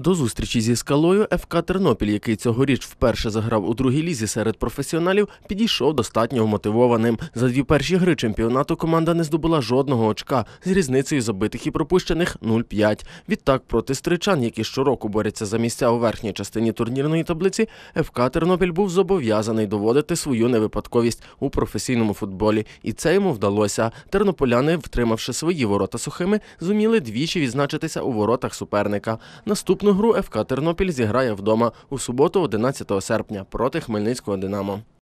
До зустрічі зі скалою ФК Тернопіль, який цьогоріч вперше заграв у другій лізі серед професіоналів, підійшов достатньо вмотивованим. За дві перші гри чемпіонату команда не здобула жодного очка з різницею забитих і пропущених 0-5. Відтак проти стричан, які щороку борються за місця у верхній частині турнірної таблиці, ФК Тернопіль був зобов'язаний доводити свою невипадковість у професійному футболі, і це йому вдалося. Тернополяни, втримавши свої ворота сухими, зуміли двічі відзначитися у воротах суперника. Наступну Наступну гру ФК Тернопіль зіграє вдома у суботу, 11 серпня, проти Хмельницького Динамо.